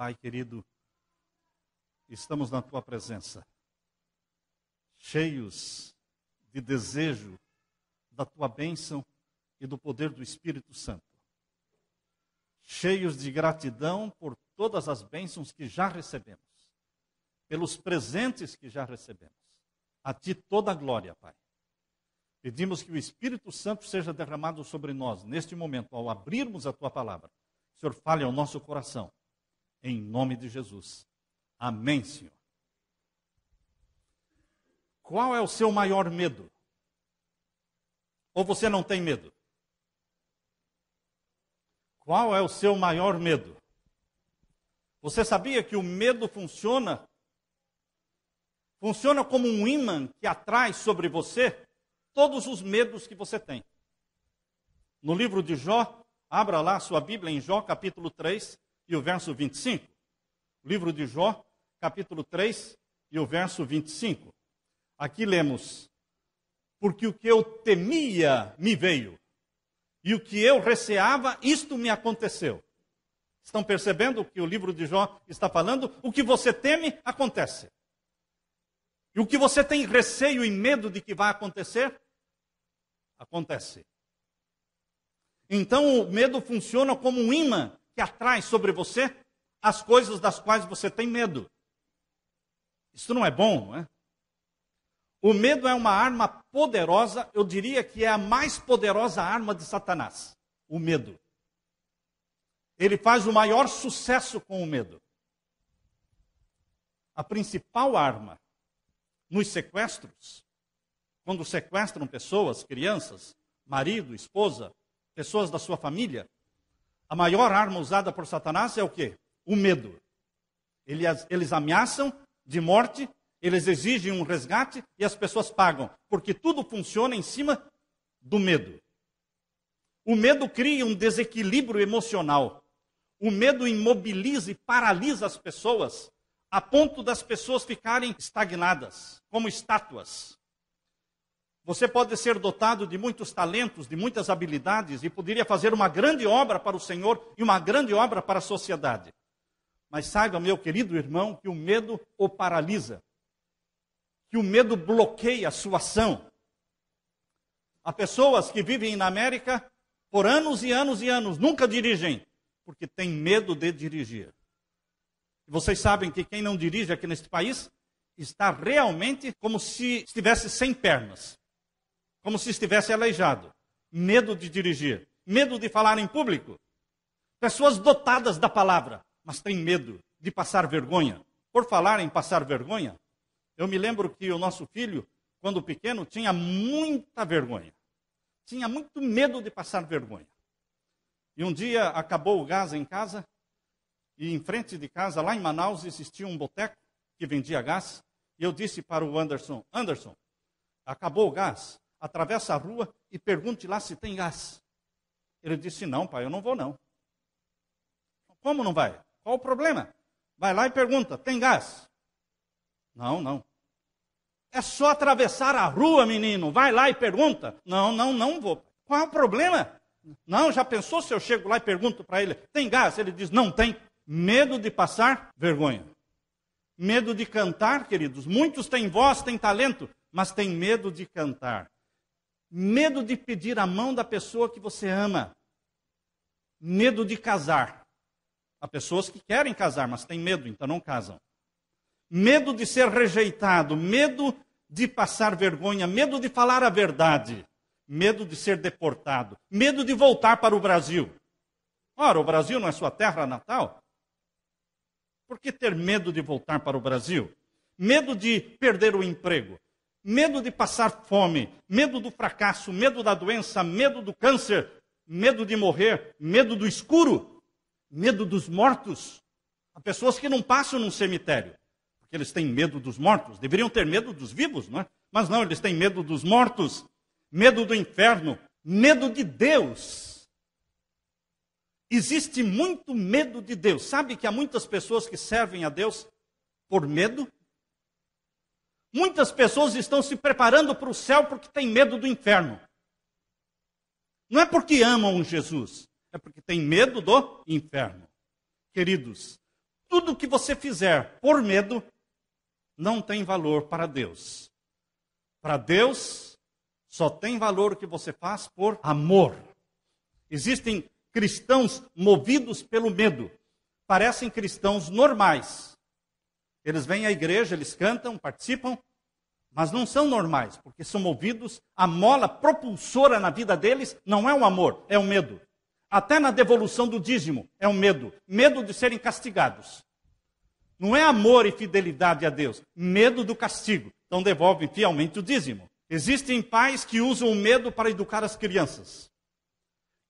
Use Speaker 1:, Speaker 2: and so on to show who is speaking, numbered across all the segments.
Speaker 1: Pai querido, estamos na tua presença, cheios de desejo da tua bênção e do poder do Espírito Santo, cheios de gratidão por todas as bênçãos que já recebemos, pelos presentes que já recebemos. A ti toda a glória, Pai. Pedimos que o Espírito Santo seja derramado sobre nós neste momento, ao abrirmos a tua palavra. Senhor, fale ao nosso coração em nome de Jesus. Amém, Senhor. Qual é o seu maior medo? Ou você não tem medo? Qual é o seu maior medo? Você sabia que o medo funciona? Funciona como um imã que atrai sobre você todos os medos que você tem. No livro de Jó, abra lá sua Bíblia em Jó capítulo 3, e o verso 25. Livro de Jó, capítulo 3 e o verso 25. Aqui lemos: Porque o que eu temia me veio, e o que eu receava, isto me aconteceu. Estão percebendo o que o livro de Jó está falando? O que você teme, acontece. E o que você tem receio e medo de que vai acontecer, acontece. Então o medo funciona como um imã que atrai sobre você as coisas das quais você tem medo. Isso não é bom, não é? O medo é uma arma poderosa, eu diria que é a mais poderosa arma de Satanás o medo. Ele faz o maior sucesso com o medo. A principal arma nos sequestros, quando sequestram pessoas, crianças, marido, esposa, pessoas da sua família, a maior arma usada por Satanás é o quê? O medo. Eles, eles ameaçam de morte, eles exigem um resgate e as pessoas pagam, porque tudo funciona em cima do medo. O medo cria um desequilíbrio emocional. O medo imobiliza e paralisa as pessoas a ponto das pessoas ficarem estagnadas, como estátuas. Você pode ser dotado de muitos talentos, de muitas habilidades e poderia fazer uma grande obra para o Senhor e uma grande obra para a sociedade. Mas saiba, meu querido irmão, que o medo o paralisa, que o medo bloqueia a sua ação. Há pessoas que vivem na América por anos e anos e anos, nunca dirigem, porque têm medo de dirigir. Vocês sabem que quem não dirige aqui neste país está realmente como se estivesse sem pernas como se estivesse aleijado. Medo de dirigir, medo de falar em público. Pessoas dotadas da palavra, mas têm medo de passar vergonha. Por falar em passar vergonha, eu me lembro que o nosso filho, quando pequeno, tinha muita vergonha. Tinha muito medo de passar vergonha. E um dia acabou o gás em casa, e em frente de casa, lá em Manaus, existia um boteco que vendia gás. E eu disse para o Anderson: Anderson, acabou o gás, atravessa a rua e pergunte lá se tem gás. Ele disse: Não, pai, eu não vou não. Como não vai? Qual o problema? Vai lá e pergunta: tem gás? Não, não. É só atravessar a rua, menino. Vai lá e pergunta. Não, não, não vou. Qual é o problema? Não, já pensou se eu chego lá e pergunto para ele: tem gás? Ele diz: não tem. Medo de passar vergonha. Medo de cantar, queridos. Muitos têm voz, têm talento, mas têm medo de cantar medo de pedir a mão da pessoa que você ama, medo de casar. Há pessoas que querem casar, mas têm medo, então não casam. Medo de ser rejeitado, medo de passar vergonha, medo de falar a verdade, medo de ser deportado, medo de voltar para o Brasil. Ora, o Brasil não é sua terra natal? Por que ter medo de voltar para o Brasil? Medo de perder o emprego, Medo de passar fome, medo do fracasso, medo da doença, medo do câncer, medo de morrer, medo do escuro, medo dos mortos. Há pessoas que não passam num cemitério, porque eles têm medo dos mortos. Deveriam ter medo dos vivos, não é? Mas não, eles têm medo dos mortos, medo do inferno, medo de Deus. Existe muito medo de Deus. Sabe que há muitas pessoas que servem a Deus por medo? Muitas pessoas estão se preparando para o céu porque têm medo do inferno. Não é porque amam Jesus, é porque têm medo do inferno. Queridos, tudo que você fizer por medo não tem valor para Deus. Para Deus, só tem valor o que você faz por amor. Existem cristãos movidos pelo medo, parecem cristãos normais, eles vêm à igreja, eles cantam, participam, mas não são normais, porque são movidos, a mola propulsora na vida deles não é o amor, é o medo. Até na devolução do dízimo é o medo, medo de serem castigados. Não é amor e fidelidade a Deus, medo do castigo. Então devolvem fielmente o dízimo. Existem pais que usam o medo para educar as crianças.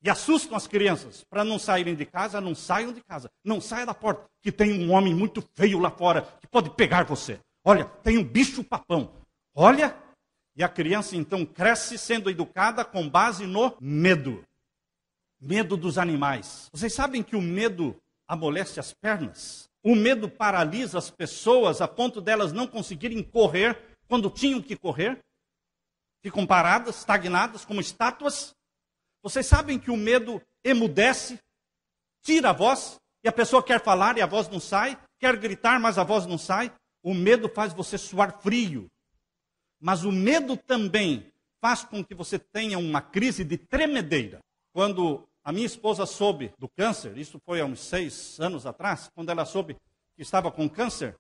Speaker 1: E assustam as crianças para não saírem de casa, não saiam de casa. Não saia da porta, que tem um homem muito feio lá fora que pode pegar você. Olha, tem um bicho papão. Olha, e a criança então cresce sendo educada com base no medo. Medo dos animais. Vocês sabem que o medo amolece as pernas? O medo paralisa as pessoas a ponto delas não conseguirem correr quando tinham que correr? Ficam paradas, estagnadas, como estátuas? Vocês sabem que o medo emudece, tira a voz, e a pessoa quer falar e a voz não sai, quer gritar, mas a voz não sai. O medo faz você suar frio. Mas o medo também faz com que você tenha uma crise de tremedeira. Quando a minha esposa soube do câncer, isso foi há uns seis anos atrás, quando ela soube que estava com câncer,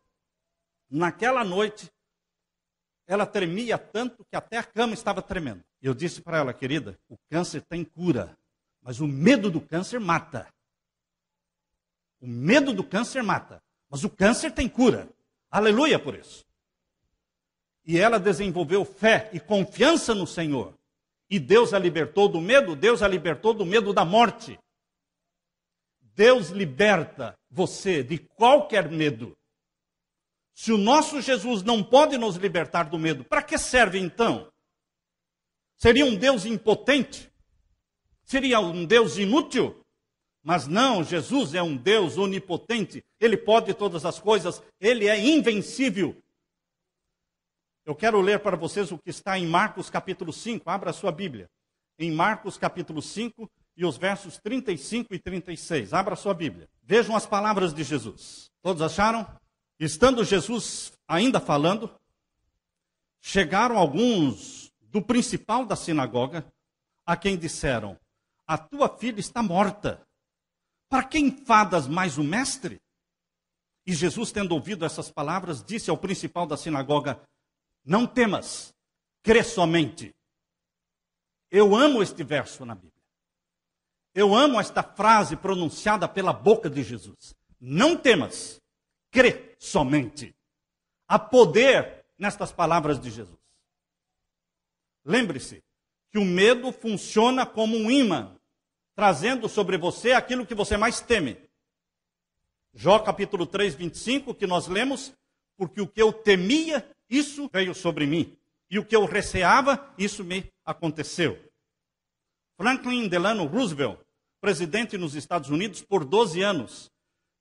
Speaker 1: naquela noite ela tremia tanto que até a cama estava tremendo. Eu disse para ela, querida, o câncer tem cura, mas o medo do câncer mata. O medo do câncer mata, mas o câncer tem cura. Aleluia por isso. E ela desenvolveu fé e confiança no Senhor. E Deus a libertou do medo, Deus a libertou do medo da morte. Deus liberta você de qualquer medo. Se o nosso Jesus não pode nos libertar do medo, para que serve então? Seria um Deus impotente? Seria um Deus inútil? Mas não, Jesus é um Deus onipotente, ele pode todas as coisas, ele é invencível. Eu quero ler para vocês o que está em Marcos capítulo 5, abra a sua Bíblia. Em Marcos capítulo 5 e os versos 35 e 36. Abra a sua Bíblia. Vejam as palavras de Jesus. Todos acharam? Estando Jesus ainda falando, chegaram alguns do principal da sinagoga, a quem disseram: A tua filha está morta. Para que enfadas mais o mestre? E Jesus, tendo ouvido essas palavras, disse ao principal da sinagoga: Não temas, crê somente. Eu amo este verso na Bíblia. Eu amo esta frase pronunciada pela boca de Jesus. Não temas, crê somente. Há poder nestas palavras de Jesus. Lembre-se que o medo funciona como um imã, trazendo sobre você aquilo que você mais teme. Jó capítulo 3, 25, que nós lemos, porque o que eu temia, isso veio sobre mim, e o que eu receava, isso me aconteceu. Franklin Delano Roosevelt, presidente nos Estados Unidos por 12 anos,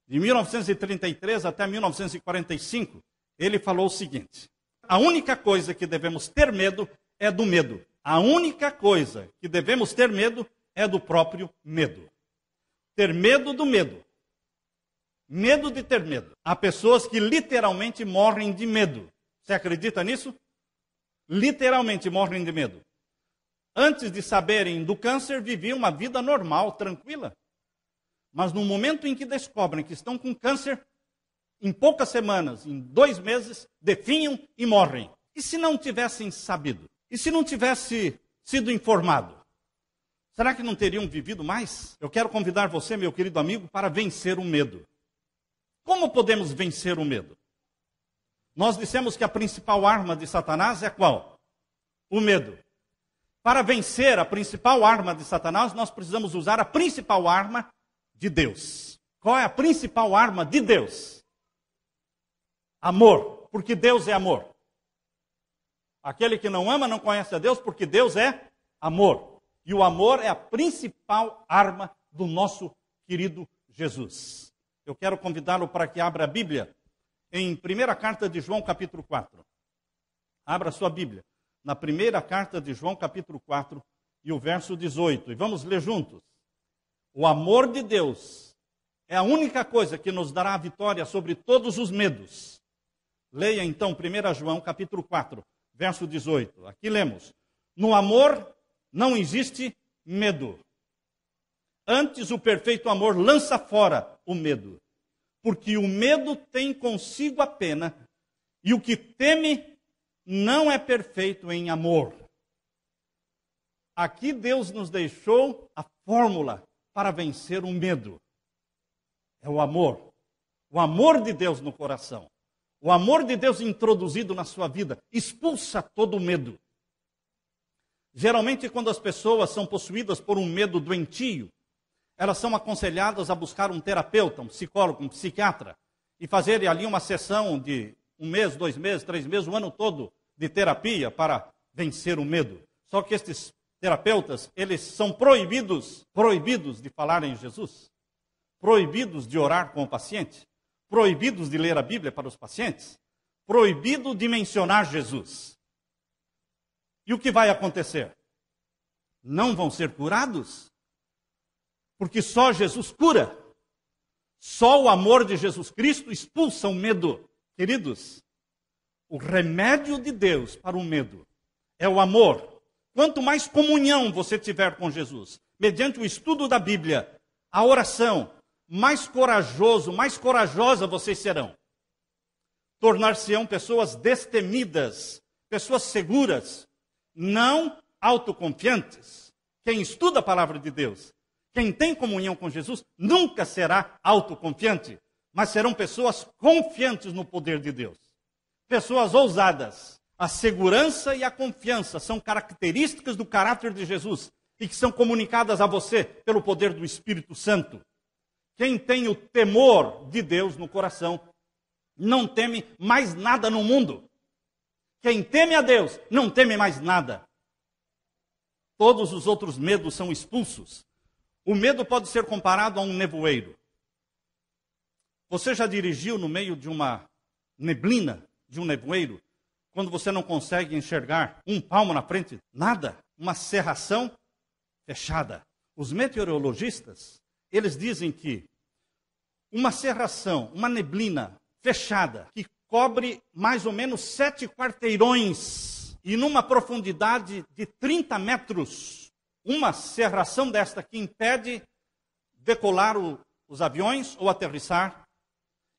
Speaker 1: de 1933 até 1945, ele falou o seguinte: a única coisa que devemos ter medo é do medo. A única coisa que devemos ter medo é do próprio medo. Ter medo do medo. Medo de ter medo. Há pessoas que literalmente morrem de medo. Você acredita nisso? Literalmente morrem de medo. Antes de saberem do câncer, viviam uma vida normal, tranquila. Mas no momento em que descobrem que estão com câncer, em poucas semanas, em dois meses, definham e morrem. E se não tivessem sabido? E se não tivesse sido informado? Será que não teriam vivido mais? Eu quero convidar você, meu querido amigo, para vencer o medo. Como podemos vencer o medo? Nós dissemos que a principal arma de Satanás é qual? O medo. Para vencer a principal arma de Satanás, nós precisamos usar a principal arma de Deus. Qual é a principal arma de Deus? Amor, porque Deus é amor. Aquele que não ama não conhece a Deus, porque Deus é amor. E o amor é a principal arma do nosso querido Jesus. Eu quero convidá-lo para que abra a Bíblia em primeira carta de João, capítulo 4. Abra sua Bíblia na primeira carta de João, capítulo 4, e o verso 18. E vamos ler juntos. O amor de Deus é a única coisa que nos dará a vitória sobre todos os medos. Leia então 1 João capítulo 4, verso 18. Aqui lemos: No amor não existe medo. Antes, o perfeito amor lança fora o medo, porque o medo tem consigo a pena, e o que teme não é perfeito em amor. Aqui Deus nos deixou a fórmula para vencer o medo. É o amor. O amor de Deus no coração. O amor de Deus introduzido na sua vida expulsa todo o medo. Geralmente, quando as pessoas são possuídas por um medo doentio, elas são aconselhadas a buscar um terapeuta, um psicólogo, um psiquiatra, e fazer ali uma sessão de um mês, dois meses, três meses, um ano todo de terapia para vencer o medo. Só que estes terapeutas, eles são proibidos, proibidos de falar em Jesus, proibidos de orar com o paciente, proibidos de ler a Bíblia para os pacientes, proibido de mencionar Jesus. E o que vai acontecer? Não vão ser curados? Porque só Jesus cura. Só o amor de Jesus Cristo expulsa o medo. Queridos, o remédio de Deus para o medo é o amor Quanto mais comunhão você tiver com Jesus, mediante o estudo da Bíblia, a oração, mais corajoso, mais corajosa vocês serão. Tornar-se-ão pessoas destemidas, pessoas seguras, não autoconfiantes. Quem estuda a palavra de Deus, quem tem comunhão com Jesus, nunca será autoconfiante, mas serão pessoas confiantes no poder de Deus. Pessoas ousadas, a segurança e a confiança são características do caráter de Jesus e que são comunicadas a você pelo poder do Espírito Santo. Quem tem o temor de Deus no coração não teme mais nada no mundo. Quem teme a Deus não teme mais nada. Todos os outros medos são expulsos. O medo pode ser comparado a um nevoeiro. Você já dirigiu no meio de uma neblina, de um nevoeiro, quando você não consegue enxergar um palmo na frente, nada, uma serração fechada. Os meteorologistas, eles dizem que uma serração, uma neblina fechada, que cobre mais ou menos sete quarteirões e numa profundidade de 30 metros, uma serração desta que impede decolar o, os aviões ou aterrissar,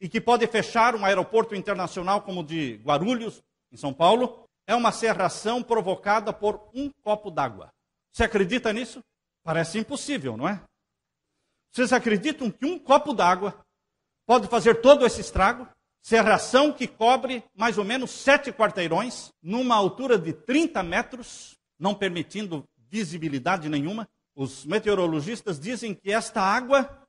Speaker 1: e que pode fechar um aeroporto internacional como o de Guarulhos, em São Paulo, é uma serração provocada por um copo d'água. Você acredita nisso? Parece impossível, não é? Vocês acreditam que um copo d'água pode fazer todo esse estrago? Serração que cobre mais ou menos sete quarteirões, numa altura de 30 metros, não permitindo visibilidade nenhuma. Os meteorologistas dizem que esta água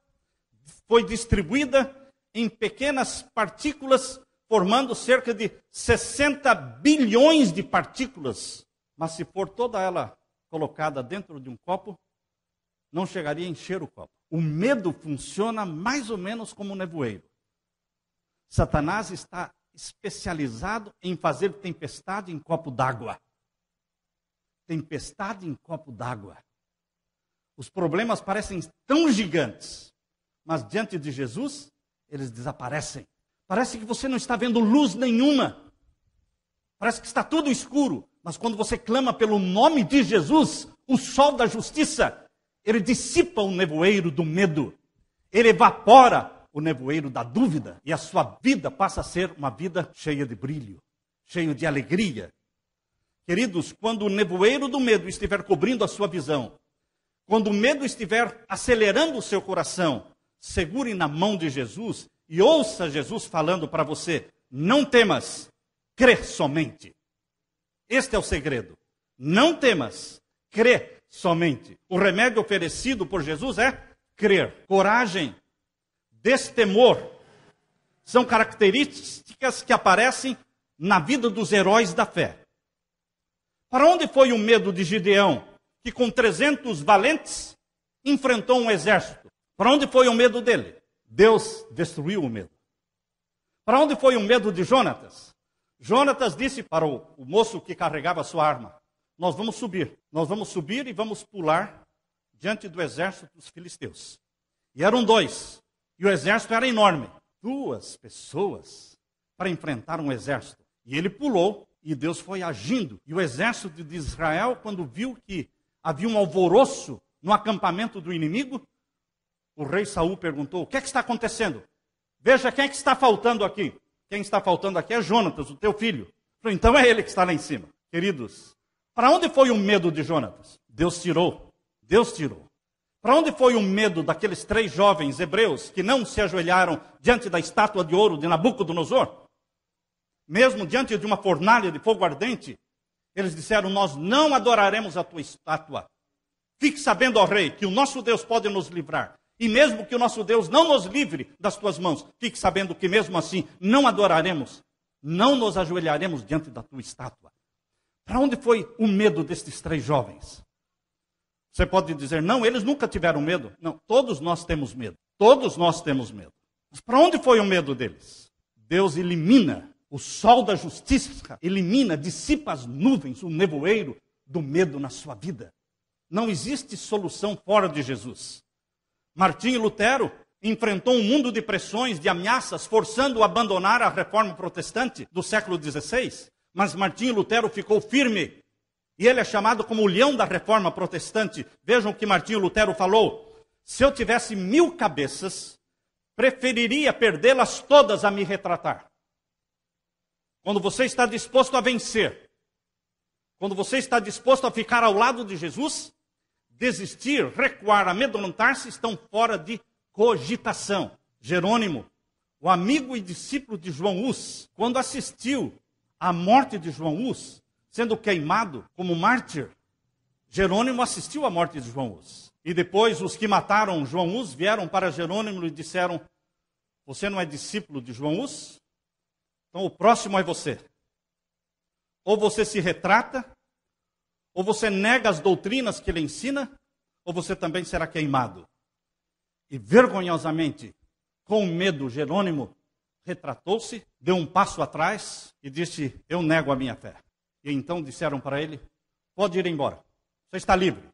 Speaker 1: foi distribuída em pequenas partículas formando cerca de 60 bilhões de partículas, mas se for toda ela colocada dentro de um copo, não chegaria a encher o copo. O medo funciona mais ou menos como um nevoeiro. Satanás está especializado em fazer tempestade em copo d'água. Tempestade em copo d'água. Os problemas parecem tão gigantes, mas diante de Jesus, eles desaparecem. Parece que você não está vendo luz nenhuma. Parece que está tudo escuro. Mas quando você clama pelo nome de Jesus, o sol da justiça, ele dissipa o nevoeiro do medo. Ele evapora o nevoeiro da dúvida. E a sua vida passa a ser uma vida cheia de brilho, cheia de alegria. Queridos, quando o nevoeiro do medo estiver cobrindo a sua visão, quando o medo estiver acelerando o seu coração, segure na mão de Jesus e ouça Jesus falando para você: não temas, crê somente. Este é o segredo. Não temas, crê somente. O remédio oferecido por Jesus é crer. Coragem, destemor, são características que aparecem na vida dos heróis da fé. Para onde foi o medo de Gideão, que com 300 valentes enfrentou um exército? Para onde foi o medo dele? Deus destruiu o medo. Para onde foi o medo de Jonatas? Jonatas disse para o, o moço que carregava sua arma: Nós vamos subir, nós vamos subir e vamos pular diante do exército dos filisteus. E eram dois, e o exército era enorme duas pessoas para enfrentar um exército. E ele pulou, e Deus foi agindo. E o exército de Israel, quando viu que havia um alvoroço no acampamento do inimigo, o rei Saul perguntou: O que é que está acontecendo? Veja quem é que está faltando aqui. Quem está faltando aqui é Jonatas, o teu filho. Então é ele que está lá em cima. Queridos, para onde foi o medo de Jonatas? Deus tirou. Deus tirou. Para onde foi o medo daqueles três jovens hebreus que não se ajoelharam diante da estátua de ouro de Nabucodonosor? Mesmo diante de uma fornalha de fogo ardente, eles disseram: Nós não adoraremos a tua estátua. Fique sabendo, ó rei, que o nosso Deus pode nos livrar. E mesmo que o nosso Deus não nos livre das tuas mãos, fique sabendo que mesmo assim não adoraremos, não nos ajoelharemos diante da tua estátua. Para onde foi o medo destes três jovens? Você pode dizer, não, eles nunca tiveram medo. Não, todos nós temos medo. Todos nós temos medo. Mas para onde foi o medo deles? Deus elimina o sol da justiça, elimina, dissipa as nuvens, o nevoeiro do medo na sua vida. Não existe solução fora de Jesus. Martinho Lutero enfrentou um mundo de pressões, de ameaças, forçando-o a abandonar a reforma protestante do século XVI. Mas Martinho Lutero ficou firme. E ele é chamado como o leão da reforma protestante. Vejam o que Martinho Lutero falou. Se eu tivesse mil cabeças, preferiria perdê-las todas a me retratar. Quando você está disposto a vencer, quando você está disposto a ficar ao lado de Jesus, desistir, recuar, amedrontar-se estão fora de cogitação. Jerônimo, o amigo e discípulo de João Hus, quando assistiu à morte de João Hus, sendo queimado como mártir, Jerônimo assistiu à morte de João Hus. E depois os que mataram João Hus vieram para Jerônimo e disseram: Você não é discípulo de João Hus? Então o próximo é você. Ou você se retrata ou você nega as doutrinas que ele ensina, ou você também será queimado. E vergonhosamente, com medo, Jerônimo retratou-se, deu um passo atrás e disse: Eu nego a minha fé. E então disseram para ele: Pode ir embora, você está livre.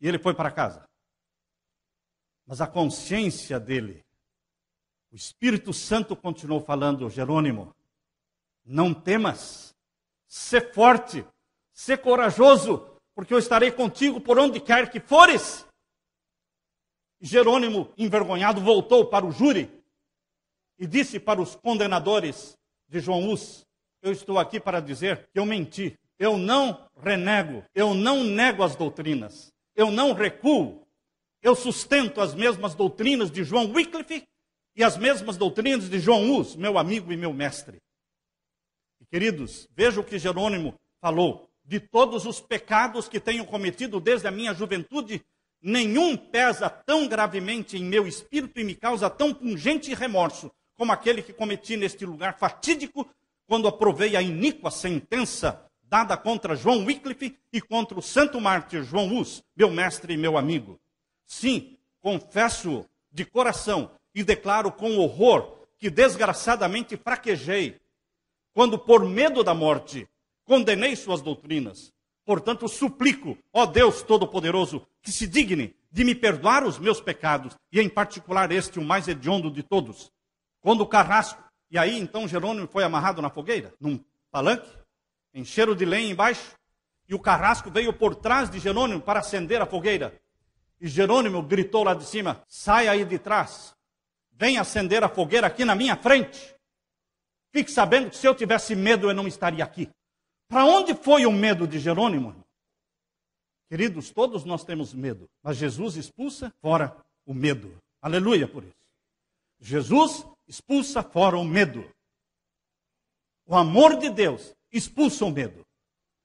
Speaker 1: E ele foi para casa. Mas a consciência dele, o Espírito Santo continuou falando: Jerônimo, não temas, ser forte, Ser corajoso, porque eu estarei contigo por onde quer que fores. Jerônimo, envergonhado, voltou para o júri e disse para os condenadores de João Hus: Eu estou aqui para dizer que eu menti. Eu não renego, eu não nego as doutrinas, eu não recuo. Eu sustento as mesmas doutrinas de João Wycliffe e as mesmas doutrinas de João Hus, meu amigo e meu mestre. E, queridos, veja o que Jerônimo falou de todos os pecados que tenho cometido desde a minha juventude, nenhum pesa tão gravemente em meu espírito e me causa tão pungente remorso como aquele que cometi neste lugar fatídico, quando aprovei a iníqua sentença dada contra João Wycliffe e contra o santo mártir João Hus, meu mestre e meu amigo. Sim, confesso de coração e declaro com horror que desgraçadamente fraquejei quando, por medo da morte, condenei suas doutrinas. Portanto, suplico, ó Deus Todo-Poderoso, que se digne de me perdoar os meus pecados, e em particular este, o mais hediondo de todos. Quando o carrasco, e aí então Jerônimo foi amarrado na fogueira, num palanque, cheiro de lenha embaixo, e o carrasco veio por trás de Jerônimo para acender a fogueira. E Jerônimo gritou lá de cima: Sai aí de trás, vem acender a fogueira aqui na minha frente. Fique sabendo que se eu tivesse medo eu não estaria aqui. Para onde foi o medo de Jerônimo? Queridos, todos nós temos medo, mas Jesus expulsa fora o medo. Aleluia por isso. Jesus expulsa fora o medo. O amor de Deus expulsa o medo.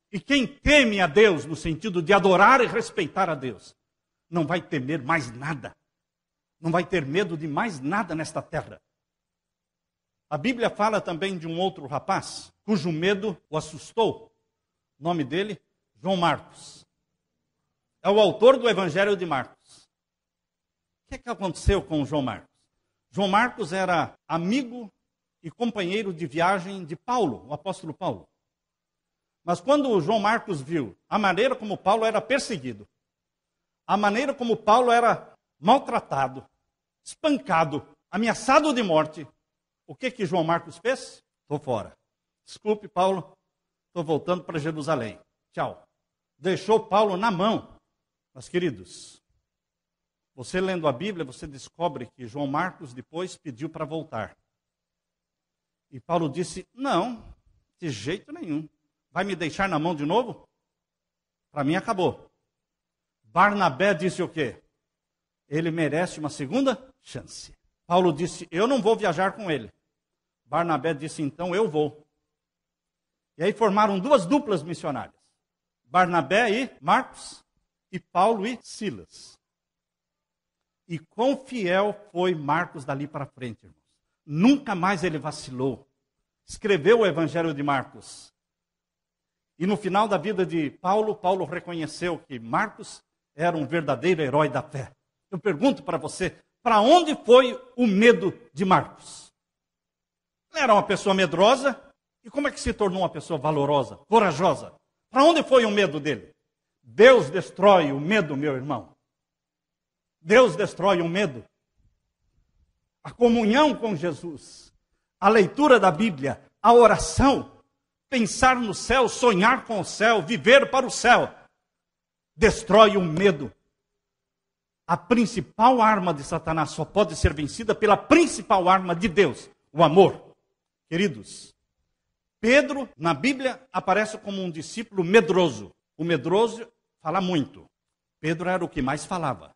Speaker 1: E quem teme a Deus, no sentido de adorar e respeitar a Deus, não vai temer mais nada. Não vai ter medo de mais nada nesta terra. A Bíblia fala também de um outro rapaz cujo medo o assustou. O nome dele, João Marcos. É o autor do Evangelho de Marcos. O que, é que aconteceu com João Marcos? João Marcos era amigo e companheiro de viagem de Paulo, o apóstolo Paulo. Mas quando João Marcos viu a maneira como Paulo era perseguido, a maneira como Paulo era maltratado, espancado, ameaçado de morte, o que que João Marcos fez? Estou fora. Desculpe, Paulo, estou voltando para Jerusalém. Tchau. Deixou Paulo na mão. Mas, queridos, você lendo a Bíblia, você descobre que João Marcos depois pediu para voltar. E Paulo disse: Não, de jeito nenhum. Vai me deixar na mão de novo? Para mim acabou. Barnabé disse o quê? Ele merece uma segunda chance. Paulo disse: Eu não vou viajar com ele. Barnabé disse: Então eu vou. E aí formaram duas duplas missionárias: Barnabé e Marcos, e Paulo e Silas. E quão fiel foi Marcos dali para frente, irmãos. Nunca mais ele vacilou. Escreveu o Evangelho de Marcos. E no final da vida de Paulo, Paulo reconheceu que Marcos era um verdadeiro herói da fé. Eu pergunto para você, para onde foi o medo de Marcos? Ele era uma pessoa medrosa, e como é que se tornou uma pessoa valorosa, corajosa? Para onde foi o medo dele? Deus destrói o medo, meu irmão. Deus destrói o medo. A comunhão com Jesus, a leitura da Bíblia, a oração, pensar no céu, sonhar com o céu, viver para o céu, destrói o medo a principal arma de Satanás só pode ser vencida pela principal arma de Deus, o amor. Queridos, Pedro na Bíblia aparece como um discípulo medroso. O medroso fala muito. Pedro era o que mais falava.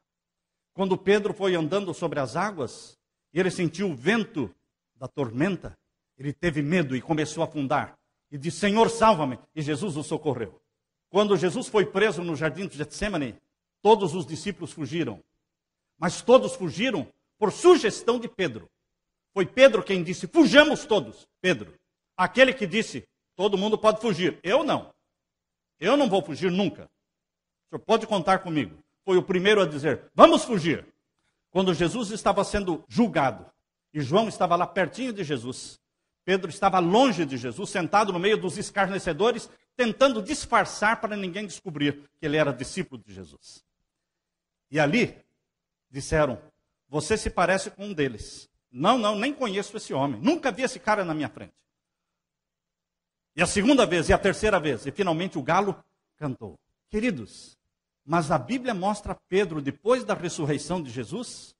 Speaker 1: Quando Pedro foi andando sobre as águas, ele sentiu o vento da tormenta, ele teve medo e começou a afundar. E disse: Senhor, salva-me. E Jesus o socorreu. Quando Jesus foi preso no jardim de Getsemane, Todos os discípulos fugiram. Mas todos fugiram por sugestão de Pedro. Foi Pedro quem disse: fujamos todos. Pedro. Aquele que disse: todo mundo pode fugir. Eu não. Eu não vou fugir nunca. O senhor pode contar comigo. Foi o primeiro a dizer: vamos fugir. Quando Jesus estava sendo julgado e João estava lá pertinho de Jesus, Pedro estava longe de Jesus, sentado no meio dos escarnecedores, tentando disfarçar para ninguém descobrir que ele era discípulo de Jesus. E ali disseram: Você se parece com um deles. Não, não, nem conheço esse homem. Nunca vi esse cara na minha frente. E a segunda vez, e a terceira vez, e finalmente o galo cantou. Queridos, mas a Bíblia mostra Pedro, depois da ressurreição de Jesus,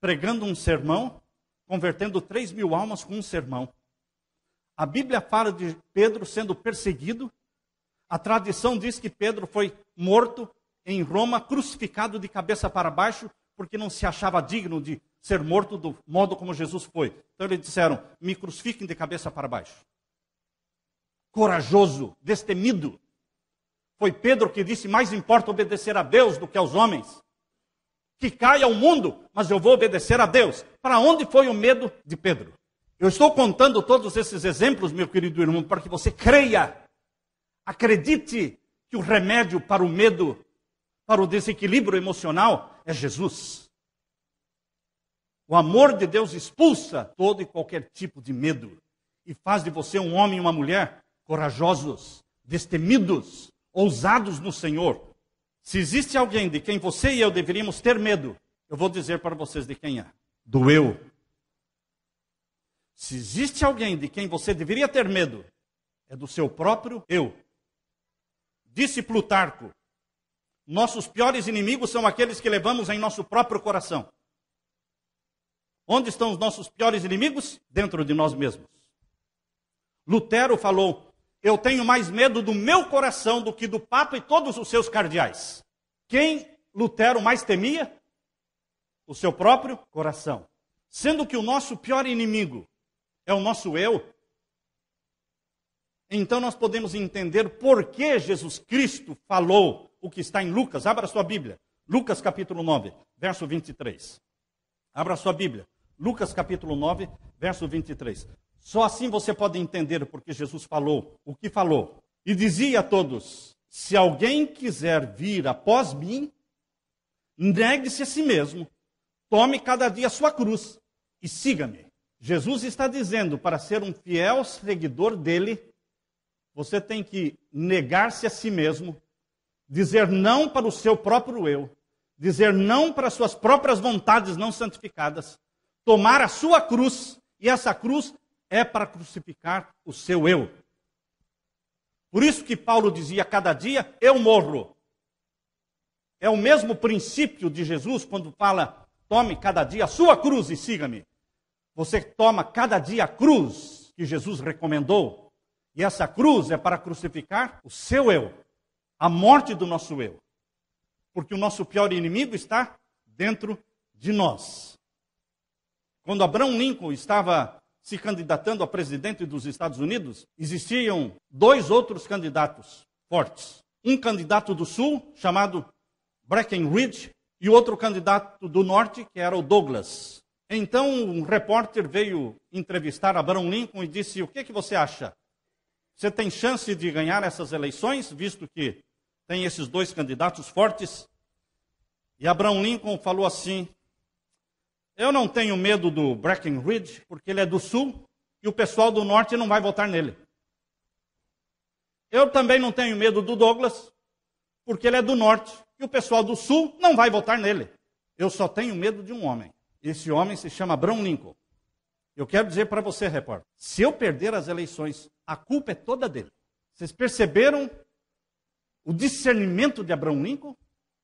Speaker 1: pregando um sermão, convertendo três mil almas com um sermão. A Bíblia fala de Pedro sendo perseguido. A tradição diz que Pedro foi morto em Roma, crucificado de cabeça para baixo, porque não se achava digno de ser morto do modo como Jesus foi. Então eles disseram: me crucifiquem de cabeça para baixo. Corajoso, destemido. Foi Pedro que disse: mais importa obedecer a Deus do que aos homens. Que caia o mundo, mas eu vou obedecer a Deus. Para onde foi o medo de Pedro? Eu estou contando todos esses exemplos, meu querido irmão, para que você creia, acredite que o remédio para o medo para o desequilíbrio emocional é Jesus. O amor de Deus expulsa todo e qualquer tipo de medo e faz de você um homem e uma mulher corajosos, destemidos, ousados no Senhor. Se existe alguém de quem você e eu deveríamos ter medo, eu vou dizer para vocês de quem é: do eu. Se existe alguém de quem você deveria ter medo, é do seu próprio eu. Disse Plutarco: nossos piores inimigos são aqueles que levamos em nosso próprio coração. Onde estão os nossos piores inimigos? Dentro de nós mesmos. Lutero falou: Eu tenho mais medo do meu coração do que do Papa e todos os seus cardeais. Quem Lutero mais temia? O seu próprio coração. Sendo que o nosso pior inimigo é o nosso eu, então nós podemos entender por que Jesus Cristo falou o que está em Lucas. Abra sua Bíblia. Lucas capítulo 9, verso 23. Abra sua Bíblia. Lucas capítulo 9, verso 23. Só assim você pode entender porque Jesus falou o que falou. E dizia a todos: Se alguém quiser vir após mim, negue-se a si mesmo, tome cada dia a sua cruz e siga-me. Jesus está dizendo para ser um fiel seguidor dele, você tem que negar-se a si mesmo, dizer não para o seu próprio eu, dizer não para as suas próprias vontades não santificadas, tomar a sua cruz, e essa cruz é para crucificar o seu eu. Por isso que Paulo dizia cada dia: eu morro. É o mesmo princípio de Jesus quando fala: tome cada dia a sua cruz e siga-me. Você toma cada dia a cruz que Jesus recomendou, e essa cruz é para crucificar o seu eu a morte do nosso eu. Porque o nosso pior inimigo está dentro de nós. Quando Abraham Lincoln estava se candidatando a presidente dos Estados Unidos, existiam dois outros candidatos fortes. Um candidato do sul, chamado Breckenridge, e outro candidato do norte, que era o Douglas. Então, um repórter veio entrevistar Abraham Lincoln e disse: O que, que você acha? Você tem chance de ganhar essas eleições, visto que tem esses dois candidatos fortes. E Abraham Lincoln falou assim: Eu não tenho medo do Breckinridge, porque ele é do sul e o pessoal do norte não vai votar nele. Eu também não tenho medo do Douglas, porque ele é do norte e o pessoal do sul não vai votar nele. Eu só tenho medo de um homem. Esse homem se chama Abraham Lincoln. Eu quero dizer para você, repórter, se eu perder as eleições, a culpa é toda dele. Vocês perceberam o discernimento de Abraão Lincoln,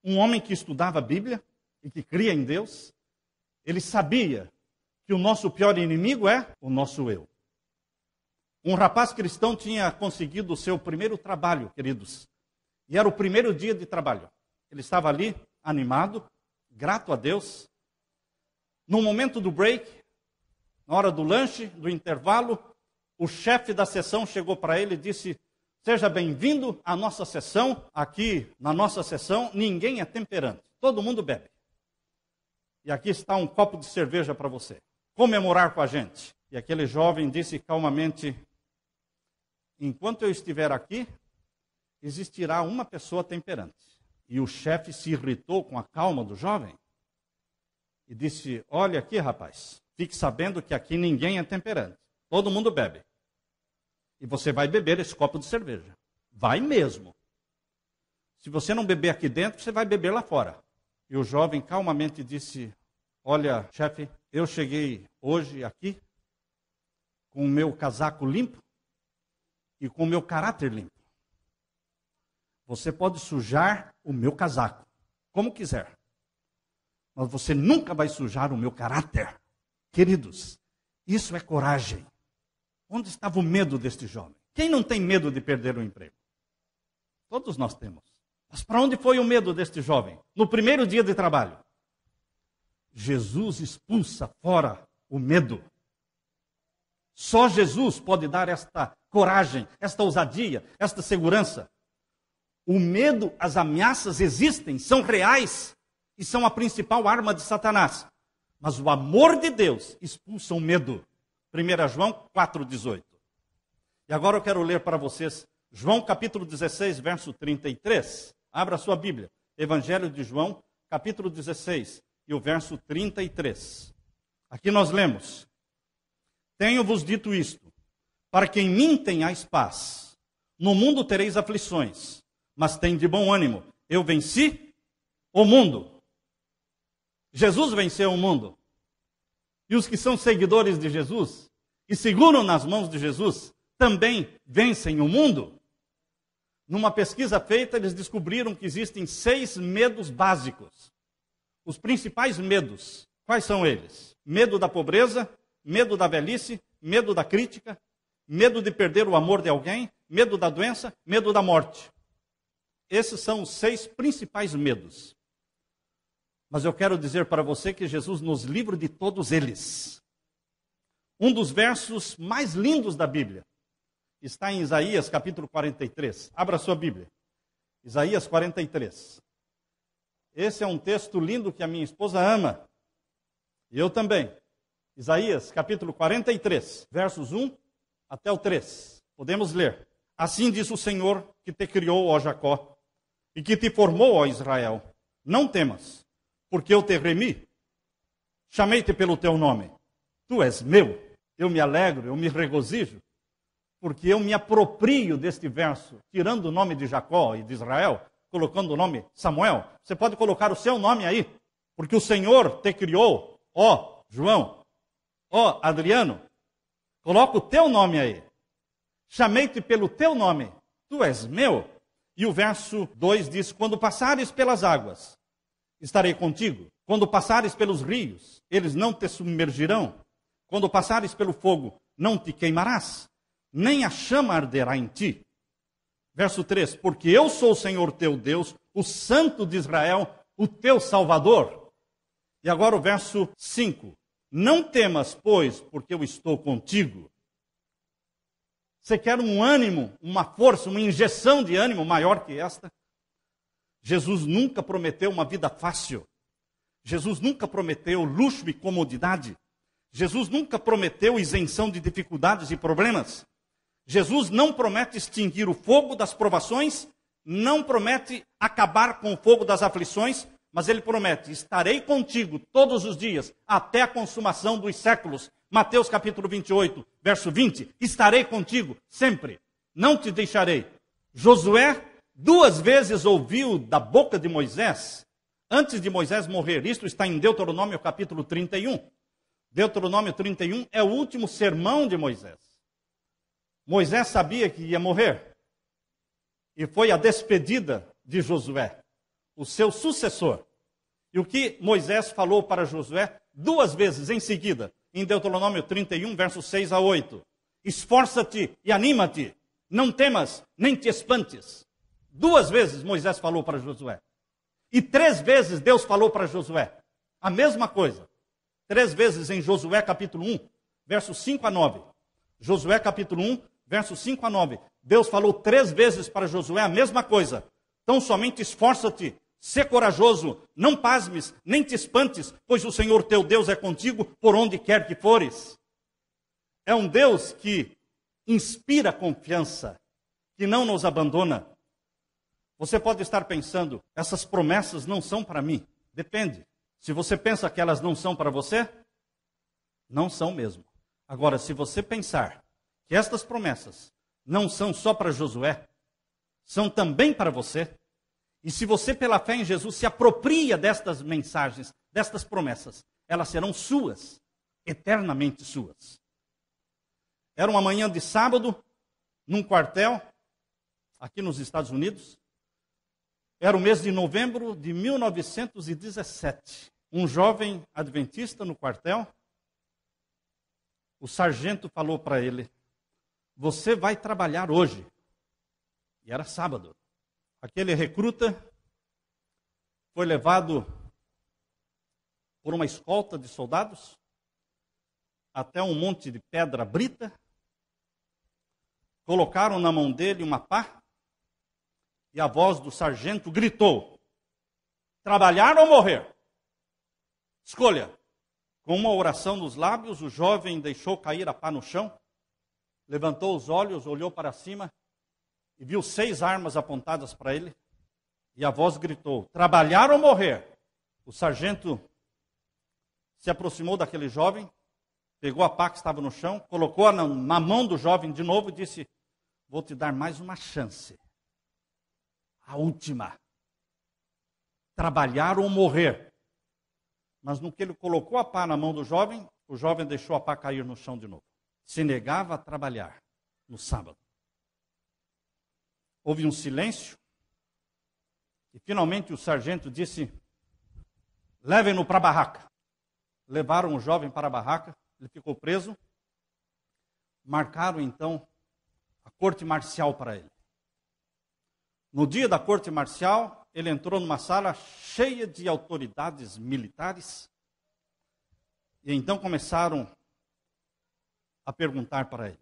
Speaker 1: um homem que estudava a Bíblia e que cria em Deus, ele sabia que o nosso pior inimigo é o nosso eu. Um rapaz cristão tinha conseguido o seu primeiro trabalho, queridos, e era o primeiro dia de trabalho. Ele estava ali, animado, grato a Deus. No momento do break, na hora do lanche, do intervalo, o chefe da sessão chegou para ele e disse: Seja bem-vindo à nossa sessão. Aqui na nossa sessão, ninguém é temperante. Todo mundo bebe. E aqui está um copo de cerveja para você comemorar com a gente. E aquele jovem disse calmamente: Enquanto eu estiver aqui, existirá uma pessoa temperante. E o chefe se irritou com a calma do jovem e disse: Olha aqui, rapaz, fique sabendo que aqui ninguém é temperante. Todo mundo bebe. E você vai beber esse copo de cerveja. Vai mesmo. Se você não beber aqui dentro, você vai beber lá fora. E o jovem calmamente disse: Olha, chefe, eu cheguei hoje aqui com o meu casaco limpo e com o meu caráter limpo. Você pode sujar o meu casaco, como quiser, mas você nunca vai sujar o meu caráter. Queridos, isso é coragem. Onde estava o medo deste jovem? Quem não tem medo de perder o emprego? Todos nós temos. Mas para onde foi o medo deste jovem? No primeiro dia de trabalho. Jesus expulsa fora o medo. Só Jesus pode dar esta coragem, esta ousadia, esta segurança. O medo, as ameaças existem, são reais e são a principal arma de Satanás. Mas o amor de Deus expulsa o medo. 1 João 4,18. E agora eu quero ler para vocês João capítulo 16, verso 33. Abra sua Bíblia. Evangelho de João, capítulo 16, e o verso 33. Aqui nós lemos: Tenho-vos dito isto, para que em mim tenhais paz. No mundo tereis aflições, mas tem de bom ânimo. Eu venci o mundo. Jesus venceu o mundo. E os que são seguidores de Jesus e seguram nas mãos de Jesus também vencem o mundo? Numa pesquisa feita, eles descobriram que existem seis medos básicos. Os principais medos, quais são eles? Medo da pobreza, medo da velhice, medo da crítica, medo de perder o amor de alguém, medo da doença, medo da morte. Esses são os seis principais medos. Mas eu quero dizer para você que Jesus nos livra de todos eles. Um dos versos mais lindos da Bíblia está em Isaías capítulo 43. Abra sua Bíblia. Isaías 43. Esse é um texto lindo que a minha esposa ama. E eu também. Isaías capítulo 43, versos 1 até o 3. Podemos ler. Assim diz o Senhor que te criou, ó Jacó, e que te formou, ó Israel. Não temas, porque eu te remi. Chamei-te pelo teu nome. Tu és meu. Eu me alegro, eu me regozijo, porque eu me aproprio deste verso, tirando o nome de Jacó e de Israel, colocando o nome Samuel. Você pode colocar o seu nome aí, porque o Senhor te criou, ó João, ó Adriano. Coloca o teu nome aí. Chamei-te pelo teu nome. Tu és meu. E o verso 2 diz: Quando passares pelas águas, estarei contigo. Quando passares pelos rios, eles não te submergirão. Quando passares pelo fogo, não te queimarás, nem a chama arderá em ti. Verso 3: Porque eu sou o Senhor teu Deus, o Santo de Israel, o teu Salvador. E agora o verso 5: Não temas, pois, porque eu estou contigo. Você quer um ânimo, uma força, uma injeção de ânimo maior que esta? Jesus nunca prometeu uma vida fácil. Jesus nunca prometeu luxo e comodidade. Jesus nunca prometeu isenção de dificuldades e problemas. Jesus não promete extinguir o fogo das provações, não promete acabar com o fogo das aflições, mas ele promete: estarei contigo todos os dias, até a consumação dos séculos. Mateus capítulo 28, verso 20: estarei contigo sempre, não te deixarei. Josué duas vezes ouviu da boca de Moisés, antes de Moisés morrer. Isto está em Deuteronômio capítulo 31. Deuteronômio 31 é o último sermão de Moisés. Moisés sabia que ia morrer. E foi a despedida de Josué, o seu sucessor. E o que Moisés falou para Josué duas vezes em seguida, em Deuteronômio 31, versos 6 a 8: Esforça-te e anima-te, não temas nem te espantes, Duas vezes Moisés falou para Josué. E três vezes Deus falou para Josué. A mesma coisa. Três vezes em Josué capítulo 1, versos 5 a 9. Josué capítulo 1, versos 5 a 9. Deus falou três vezes para Josué a mesma coisa. Então somente esforça-te, sê corajoso, não pasmes, nem te espantes, pois o Senhor teu Deus é contigo por onde quer que fores. É um Deus que inspira confiança, que não nos abandona, você pode estar pensando, essas promessas não são para mim. Depende. Se você pensa que elas não são para você, não são mesmo. Agora, se você pensar que estas promessas não são só para Josué, são também para você, e se você, pela fé em Jesus, se apropria destas mensagens, destas promessas, elas serão suas, eternamente suas. Era uma manhã de sábado, num quartel, aqui nos Estados Unidos, era o mês de novembro de 1917. Um jovem adventista no quartel, o sargento falou para ele: Você vai trabalhar hoje. E era sábado. Aquele recruta foi levado por uma escolta de soldados até um monte de pedra brita, colocaram na mão dele uma pá e a voz do sargento gritou: Trabalhar ou morrer? Escolha. Com uma oração nos lábios, o jovem deixou cair a pá no chão, levantou os olhos, olhou para cima e viu seis armas apontadas para ele. E a voz gritou: Trabalhar ou morrer? O sargento se aproximou daquele jovem, pegou a pá que estava no chão, colocou-a na mão do jovem de novo e disse: Vou te dar mais uma chance a última. Trabalhar ou morrer. Mas no que ele colocou a pá na mão do jovem, o jovem deixou a pá cair no chão de novo. Se negava a trabalhar no sábado. Houve um silêncio. E finalmente o sargento disse: levem-no para a barraca. Levaram o jovem para a barraca, ele ficou preso. Marcaram então a corte marcial para ele. No dia da corte marcial, ele entrou numa sala cheia de autoridades militares. E então começaram a perguntar para ele.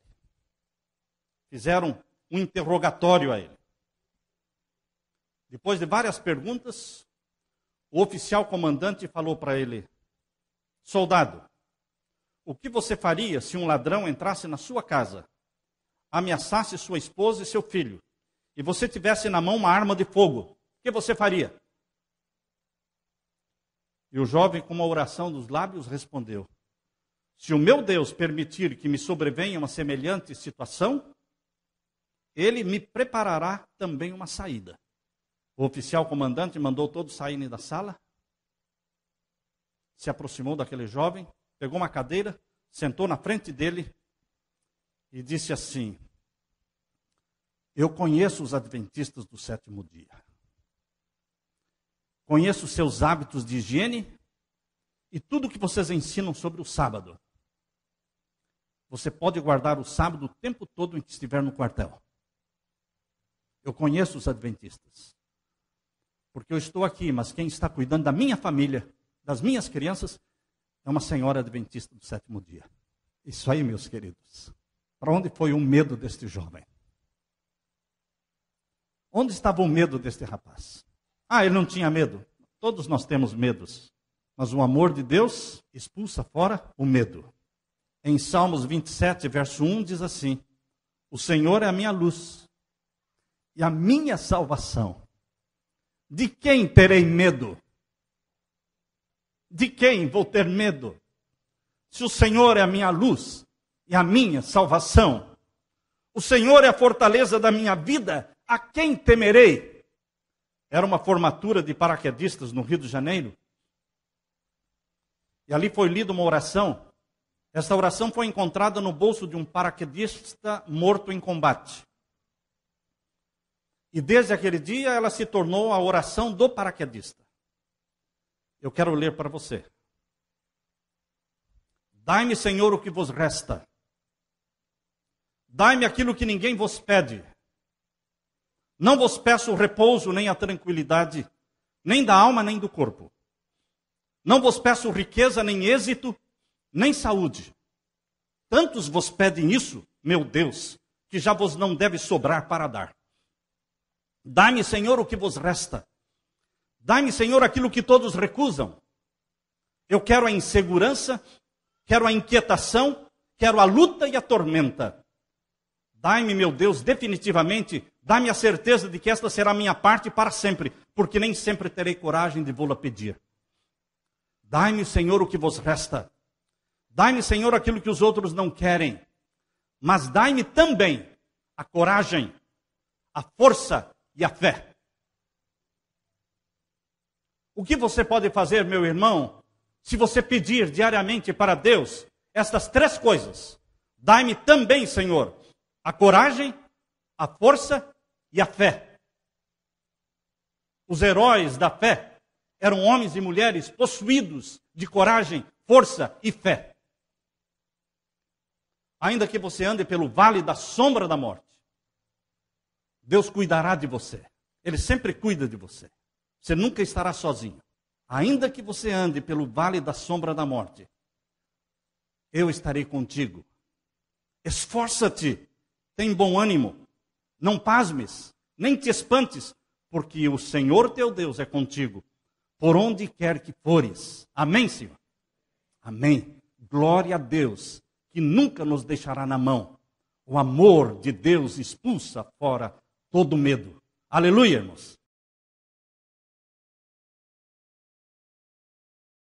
Speaker 1: Fizeram um interrogatório a ele. Depois de várias perguntas, o oficial comandante falou para ele: Soldado, o que você faria se um ladrão entrasse na sua casa, ameaçasse sua esposa e seu filho e você tivesse na mão uma arma de fogo, o que você faria? E o jovem, com uma oração dos lábios, respondeu: Se o meu Deus permitir que me sobrevenha uma semelhante situação, ele me preparará também uma saída. O oficial comandante mandou todos saírem da sala, se aproximou daquele jovem, pegou uma cadeira, sentou na frente dele e disse assim: eu conheço os adventistas do sétimo dia. Conheço seus hábitos de higiene e tudo que vocês ensinam sobre o sábado. Você pode guardar o sábado o tempo todo em que estiver no quartel. Eu conheço os adventistas. Porque eu estou aqui, mas quem está cuidando da minha família, das minhas crianças, é uma senhora adventista do sétimo dia. Isso aí, meus queridos. Para onde foi o medo deste jovem? Onde estava o medo deste rapaz? Ah, ele não tinha medo. Todos nós temos medos. Mas o amor de Deus expulsa fora o medo. Em Salmos 27, verso 1, diz assim: O Senhor é a minha luz e a minha salvação. De quem terei medo? De quem vou ter medo? Se o Senhor é a minha luz e a minha salvação, o Senhor é a fortaleza da minha vida, a quem temerei? Era uma formatura de paraquedistas no Rio de Janeiro. E ali foi lida uma oração. Essa oração foi encontrada no bolso de um paraquedista morto em combate. E desde aquele dia ela se tornou a oração do paraquedista. Eu quero ler para você. Dai-me, Senhor, o que vos resta. Dai-me aquilo que ninguém vos pede. Não vos peço repouso, nem a tranquilidade, nem da alma, nem do corpo. Não vos peço riqueza, nem êxito, nem saúde. Tantos vos pedem isso, meu Deus, que já vos não deve sobrar para dar. Dai-me, Senhor, o que vos resta. Dai-me, Senhor, aquilo que todos recusam. Eu quero a insegurança, quero a inquietação, quero a luta e a tormenta. Dai-me, meu Deus, definitivamente Dá-me a certeza de que esta será minha parte para sempre, porque nem sempre terei coragem de vou-la pedir. Dai-me, Senhor, o que vos resta. Dai-me, Senhor, aquilo que os outros não querem. Mas dai-me também a coragem, a força e a fé. O que você pode fazer, meu irmão, se você pedir diariamente para Deus estas três coisas? Dai-me também, Senhor, a coragem, a força e a fé. Os heróis da fé eram homens e mulheres possuídos de coragem, força e fé. Ainda que você ande pelo vale da sombra da morte, Deus cuidará de você. Ele sempre cuida de você. Você nunca estará sozinho. Ainda que você ande pelo vale da sombra da morte, eu estarei contigo. Esforça-te, tem bom ânimo. Não pasmes, nem te espantes, porque o Senhor teu Deus é contigo, por onde quer que fores. Amém, Senhor? Amém. Glória a Deus, que nunca nos deixará na mão. O amor de Deus expulsa fora todo medo. Aleluia, irmãos.